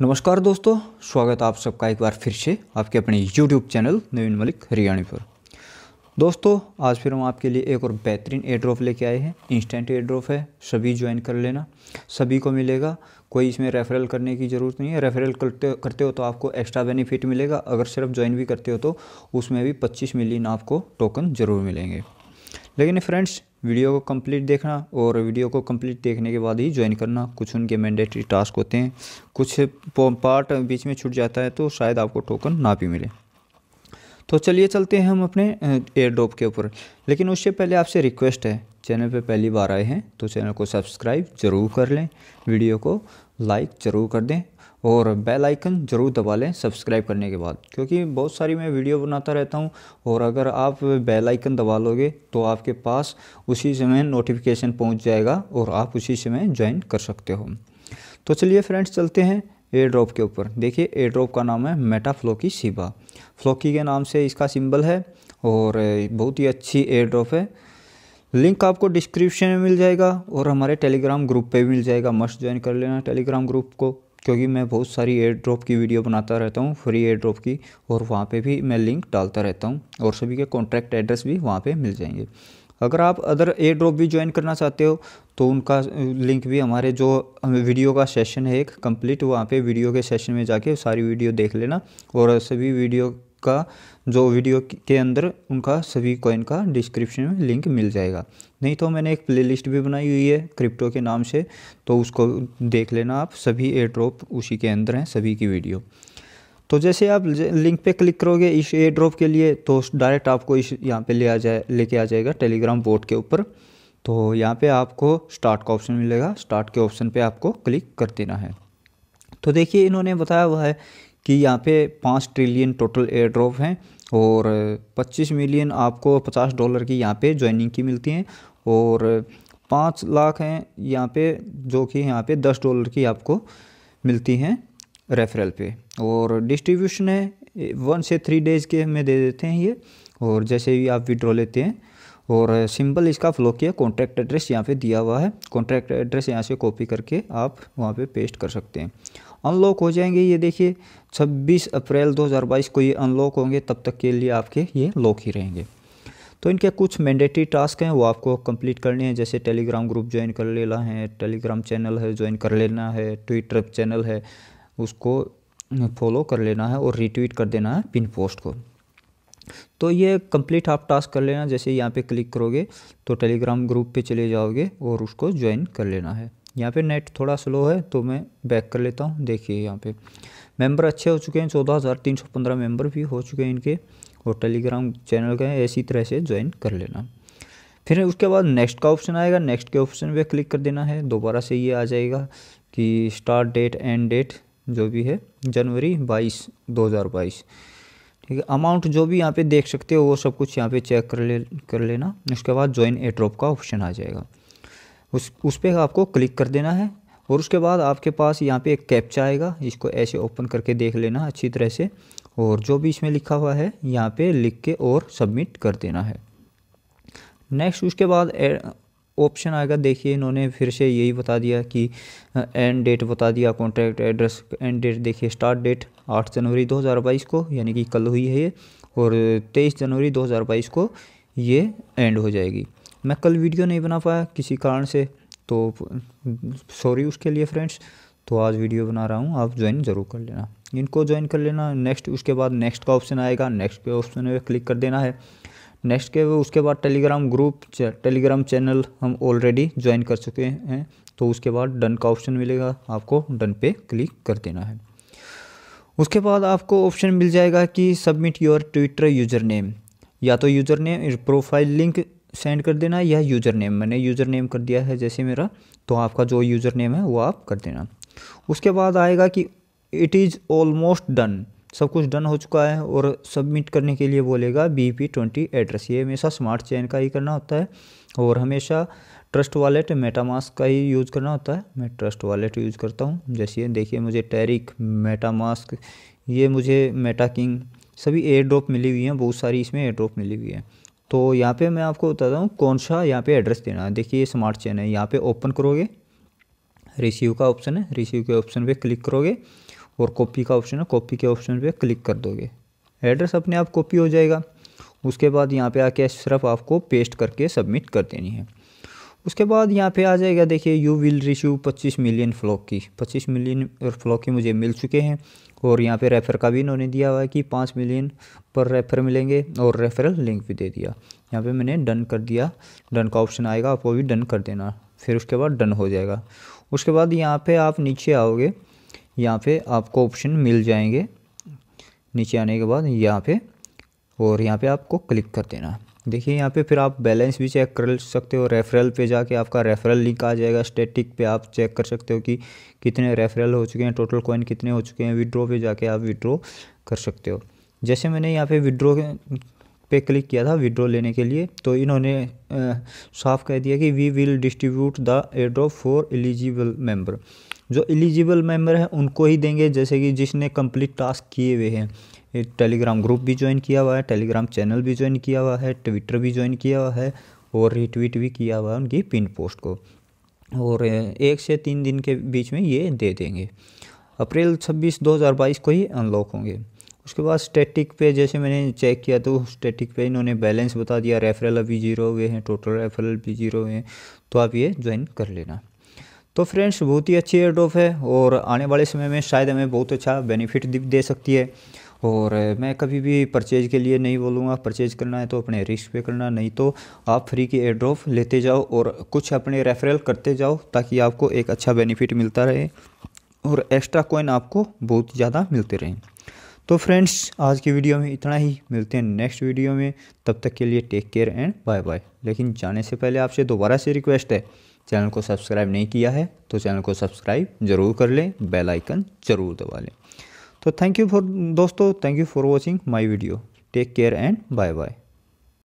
नमस्कार दोस्तों स्वागत है आप सबका एक बार फिर से आपके अपने YouTube चैनल नवीन मलिक हरियाणी पर दोस्तों आज फिर हम आपके लिए एक और बेहतरीन एयर ड्रॉप लेके आए हैं इंस्टेंट एयर ड्रॉप है सभी ज्वाइन कर लेना सभी को मिलेगा कोई इसमें रेफरल करने की ज़रूरत नहीं है रेफरल करते करते हो तो आपको एक्स्ट्रा बेनिफिट मिलेगा अगर सिर्फ ज्वाइन भी करते हो तो उसमें भी पच्चीस मिलियन आपको टोकन ज़रूर मिलेंगे लेकिन फ्रेंड्स वीडियो को कंप्लीट देखना और वीडियो को कंप्लीट देखने के बाद ही ज्वाइन करना कुछ उनके मैंडेटरी टास्क होते हैं कुछ पार्ट बीच में छूट जाता है तो शायद आपको टोकन ना भी मिले तो चलिए चलते हैं हम अपने एयर ड्रॉप के ऊपर लेकिन उससे पहले आपसे रिक्वेस्ट है चैनल पे पहली बार आए हैं तो चैनल को सब्सक्राइब ज़रूर कर लें वीडियो को लाइक ज़रूर कर दें और बेल आइकन ज़रूर दबा लें सब्सक्राइब करने के बाद क्योंकि बहुत सारी मैं वीडियो बनाता रहता हूं और अगर आप बेल आइकन दबा लोगे तो आपके पास उसी समय नोटिफिकेशन पहुंच जाएगा और आप उसी समय ज्वाइन कर सकते हो तो चलिए फ्रेंड्स चलते हैं एयर ड्रॉप के ऊपर देखिए एयर ड्रॉप का नाम है मेटा फ्लोकी सिबा फ्लोकी के नाम से इसका सिंबल है और बहुत ही अच्छी एयर ड्रॉप है लिंक आपको डिस्क्रिप्शन में मिल जाएगा और हमारे टेलीग्राम ग्रुप पे भी मिल जाएगा मस्ट ज्वाइन कर लेना टेलीग्राम ग्रुप को क्योंकि मैं बहुत सारी एयर ड्रॉप की वीडियो बनाता रहता हूँ फ्री एयर ड्रॉप की और वहाँ पे भी मैं लिंक डालता रहता हूँ और सभी के कॉन्ट्रैक्ट एड्रेस भी वहाँ पे मिल जाएंगे अगर आप अदर एयर ड्रॉप भी ज्वाइन करना चाहते हो तो उनका लिंक भी हमारे जो वीडियो का सेशन है एक कंप्लीट वहाँ पे वीडियो के सेशन में जाके सारी वीडियो देख लेना और सभी वीडियो का जो वीडियो के अंदर उनका सभी कॉइन का डिस्क्रिप्शन में लिंक मिल जाएगा नहीं तो मैंने एक प्लेलिस्ट भी बनाई हुई है क्रिप्टो के नाम से तो उसको देख लेना आप सभी एयर ड्रॉप उसी के अंदर हैं सभी की वीडियो तो जैसे आप लिंक पे क्लिक करोगे इस एयर ड्रॉप के लिए तो डायरेक्ट आपको इस यहाँ पर ले आ जाए लेके आ जाएगा टेलीग्राम बोर्ड के ऊपर तो यहाँ पर आपको स्टार्ट का ऑप्शन मिलेगा स्टार्ट के ऑप्शन पर आपको क्लिक कर देना है तो देखिए इन्होंने बताया हुआ है कि यहाँ पे पाँच ट्रिलियन टोटल एयर ड्रॉप हैं और पच्चीस मिलियन आपको पचास डॉलर की यहाँ पे ज्वाइनिंग की मिलती हैं और पाँच लाख हैं यहाँ पे जो कि यहाँ पे दस डॉलर की आपको मिलती हैं रेफरल पे और डिस्ट्रीब्यूशन है वन से थ्री डेज़ के में दे देते हैं ये और जैसे ही आप विड्रॉ लेते हैं और सिंपल इसका फ्लो किया कॉन्ट्रैक्ट एड्रेस यहाँ पे दिया हुआ है कॉन्ट्रैक्ट एड्रेस यहाँ से कॉपी करके आप वहाँ पे पेस्ट कर सकते हैं अनलॉक हो जाएंगे ये देखिए 26 अप्रैल 2022 को ये अनलॉक होंगे तब तक के लिए आपके ये लॉक ही रहेंगे तो इनके कुछ मैंडेटरी टास्क हैं वो आपको कंप्लीट करने हैं जैसे टेलीग्राम ग्रुप ज्वाइन कर लेना है टेलीग्राम चैनल है ज्वाइन कर लेना है ट्विटर चैनल है उसको फॉलो कर लेना है और रीट्वीट कर देना है पिन पोस्ट को तो ये कंप्लीट आप टास्क कर लेना जैसे यहाँ पे क्लिक करोगे तो टेलीग्राम ग्रुप पे चले जाओगे और उसको ज्वाइन कर लेना है यहाँ पे नेट थोड़ा स्लो है तो मैं बैक कर लेता हूँ देखिए यहाँ पे मेंबर अच्छे हो चुके हैं चौदह हज़ार तीन सौ पंद्रह मेम्बर भी हो चुके हैं इनके और टेलीग्राम चैनल का इसी तरह से ज्वाइन कर लेना फिर उसके बाद नेक्स्ट का ऑप्शन आएगा नेक्स्ट के ऑप्शन पर क्लिक कर देना है दोबारा से ये आ जाएगा कि स्टार्ट डेट एंड डेट जो भी है जनवरी बाईस दो हज़ार बाईस ठीक है अमाउंट जो भी यहाँ पे देख सकते हो वो सब कुछ यहाँ पे चेक कर ले कर लेना उसके बाद ज्वाइन एड्रॉप का ऑप्शन आ जाएगा उस उस पर आपको क्लिक कर देना है और उसके बाद आपके पास यहाँ पे एक कैप्चा आएगा इसको ऐसे ओपन करके देख लेना अच्छी तरह से और जो भी इसमें लिखा हुआ है यहाँ पे लिख के और सबमिट कर देना है नेक्स्ट उसके बाद ऑप्शन आएगा देखिए इन्होंने फिर से यही बता दिया कि एंड डेट बता दिया कॉन्ट्रैक्ट एड्रेस एंड डेट देखिए स्टार्ट डेट आठ जनवरी दो को यानी कि कल हुई है ये और तेईस जनवरी दो को ये एंड हो जाएगी मैं कल वीडियो नहीं बना पाया किसी कारण से तो सॉरी उसके लिए फ्रेंड्स तो आज वीडियो बना रहा हूँ आप ज्वाइन ज़रूर कर लेना इनको ज्वाइन कर लेना नेक्स्ट उसके बाद नेक्स्ट का ऑप्शन आएगा नेक्स्ट के ऑप्शन में क्लिक कर देना है नेक्स्ट के उसके बाद टेलीग्राम ग्रुप टेलीग्राम चैनल हम ऑलरेडी ज्वाइन कर चुके हैं तो उसके बाद डन का ऑप्शन मिलेगा आपको डन पे क्लिक कर देना है उसके बाद आपको ऑप्शन मिल जाएगा कि submit your Twitter user name या तो user name profile link send कर देना या यूज़र नेम मैंने यूज़र नेम कर दिया है जैसे मेरा तो आपका जो यूज़र नेम है वो आप कर देना उसके बाद आएगा कि इट इज़ ऑलमोस्ट डन सब कुछ डन हो चुका है और सबमिट करने के लिए बोलेगा बी पी ट्वेंटी एड्रेस ये हमेशा स्मार्ट चेन का ही करना होता है और हमेशा ट्रस्ट वॉलेट मेटामास्क का ही यूज़ करना होता है मैं ट्रस्ट वॉलेट यूज़ करता हूँ जैसे देखिए मुझे टेरिक मेटामास्क ये मुझे मेटा किंग सभी एयर ड्रॉप मिली हुई हैं बहुत सारी इसमें एयर ड्रॉप मिली हुई है तो यहाँ पे मैं आपको बताता हूँ कौन सा यहाँ पे एड्रेस देना है देखिए ये स्मार्ट चेन है यहाँ पे ओपन करोगे रिसीव का ऑप्शन है रिसीव के ऑप्शन पे क्लिक करोगे और कॉपी का ऑप्शन है कॉपी के ऑप्शन पे क्लिक कर दोगे एड्रेस अपने आप कॉपी हो जाएगा उसके बाद यहाँ पे आके सिर्फ आपको पेस्ट करके सबमिट कर देनी है उसके बाद यहाँ पे आ जाएगा देखिए you will receive 25 million flock की 25 मिलियन फ्लॉक की मुझे मिल चुके हैं और यहाँ पे रेफ़र का भी इन्होंने दिया हुआ है कि पाँच मिलियन पर रेफ़र मिलेंगे और रेफरल लिंक भी दे दिया यहाँ पे मैंने डन कर दिया डन का ऑप्शन आएगा आप वो भी डन कर देना फिर उसके बाद डन हो जाएगा उसके बाद यहाँ पर आप नीचे आओगे यहाँ पर आपको ऑप्शन मिल जाएंगे नीचे आने के बाद यहाँ पर और यहाँ पर आपको क्लिक कर देना देखिए यहाँ पे फिर आप बैलेंस भी चेक कर सकते हो रेफरल पे जाके आपका रेफरल लिंक आ जाएगा स्टेटिक पे आप चेक कर सकते हो कि कितने रेफरल हो चुके हैं टोटल कॉइन कितने हो चुके हैं विड्रो पे जाके आप विड्रो कर सकते हो जैसे मैंने यहाँ पे विड्रो पे क्लिक किया था विड्रो लेने के लिए तो इन्होंने साफ कह दिया कि we will distribute the airdrop for eligible member जो एलिजिबल मेंबर हैं उनको ही देंगे जैसे कि जिसने कंप्लीट टास्क किए हुए हैं टेलीग्राम ग्रुप भी ज्वाइन किया हुआ है टेलीग्राम चैनल भी ज्वाइन किया हुआ है ट्विटर भी ज्वाइन किया हुआ है और रिट्वीट भी किया हुआ है उनकी पिन पोस्ट को और एक से तीन दिन के बीच में ये दे देंगे अप्रैल हज़ार बाईस को ही अनलॉक होंगे उसके बाद स्टैटिक पे जैसे मैंने चेक किया तो स्टैटिक पे इन्होंने बैलेंस बता दिया रेफरल अभी जीरो हुए हैं टोटल रेफरल भी जीरो हुए हैं तो आप ये ज्वाइन कर लेना तो फ्रेंड्स बहुत ही अच्छी एयर है और आने वाले समय में शायद हमें बहुत अच्छा बेनिफिट दे सकती है और मैं कभी भी परचेज़ के लिए नहीं बोलूँगा परचेज़ करना है तो अपने रिस्क पे करना नहीं तो आप फ्री की एयर ड्रॉप लेते जाओ और कुछ अपने रेफरल करते जाओ ताकि आपको एक अच्छा बेनिफिट मिलता रहे और एक्स्ट्रा कॉइन आपको बहुत ज़्यादा मिलते रहें तो फ्रेंड्स आज की वीडियो में इतना ही मिलते हैं नेक्स्ट वीडियो में तब तक के लिए take care and bye bye लेकिन जाने से पहले आपसे दोबारा से रिक्वेस्ट है चैनल को सब्सक्राइब नहीं किया है तो चैनल को सब्सक्राइब जरूर कर लें बेल आइकन जरूर दबा लें तो थैंक यू फॉर दोस्तों thank you for watching my video take care and bye bye